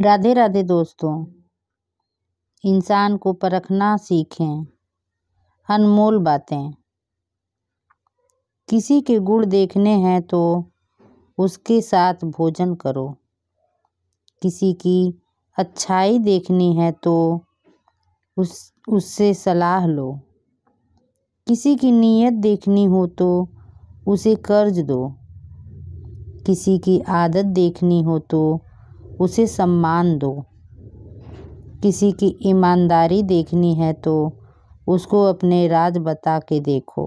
राधे राधे दोस्तों इंसान को परखना सीखें अनमोल बातें किसी के गुण देखने हैं तो उसके साथ भोजन करो किसी की अच्छाई देखनी है तो उस उससे सलाह लो किसी की नीयत देखनी हो तो उसे कर्ज दो किसी की आदत देखनी हो तो उसे सम्मान दो किसी की ईमानदारी देखनी है तो उसको अपने राज बता के देखो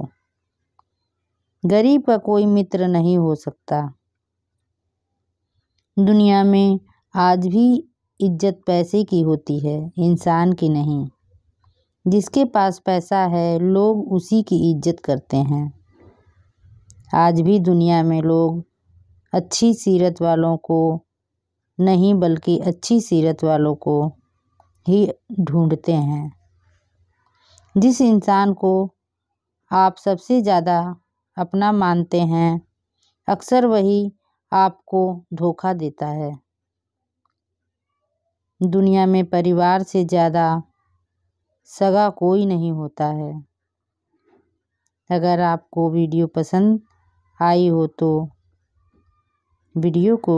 गरीब का कोई मित्र नहीं हो सकता दुनिया में आज भी इज्जत पैसे की होती है इंसान की नहीं जिसके पास पैसा है लोग उसी की इज्जत करते हैं आज भी दुनिया में लोग अच्छी सीरत वालों को नहीं बल्कि अच्छी सीरत वालों को ही ढूंढते हैं जिस इंसान को आप सबसे ज़्यादा अपना मानते हैं अक्सर वही आपको धोखा देता है दुनिया में परिवार से ज़्यादा सगा कोई नहीं होता है अगर आपको वीडियो पसंद आई हो तो वीडियो को